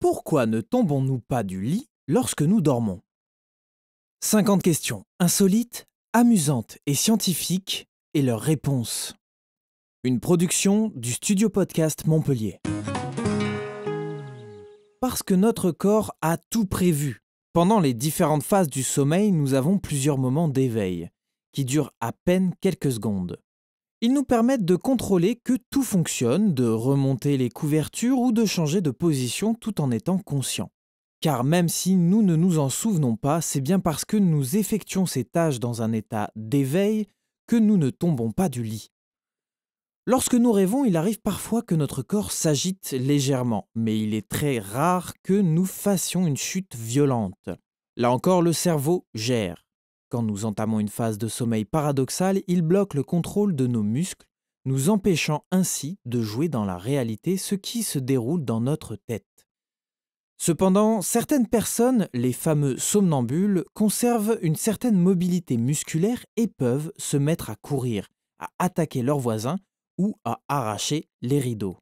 Pourquoi ne tombons-nous pas du lit lorsque nous dormons 50 questions insolites, amusantes et scientifiques et leurs réponses. Une production du studio podcast Montpellier. Parce que notre corps a tout prévu. Pendant les différentes phases du sommeil, nous avons plusieurs moments d'éveil, qui durent à peine quelques secondes. Ils nous permettent de contrôler que tout fonctionne, de remonter les couvertures ou de changer de position tout en étant conscient. Car même si nous ne nous en souvenons pas, c'est bien parce que nous effectuons ces tâches dans un état d'éveil que nous ne tombons pas du lit. Lorsque nous rêvons, il arrive parfois que notre corps s'agite légèrement, mais il est très rare que nous fassions une chute violente. Là encore, le cerveau gère. Quand nous entamons une phase de sommeil paradoxal, il bloque le contrôle de nos muscles, nous empêchant ainsi de jouer dans la réalité ce qui se déroule dans notre tête. Cependant, certaines personnes, les fameux somnambules, conservent une certaine mobilité musculaire et peuvent se mettre à courir, à attaquer leurs voisins ou à arracher les rideaux.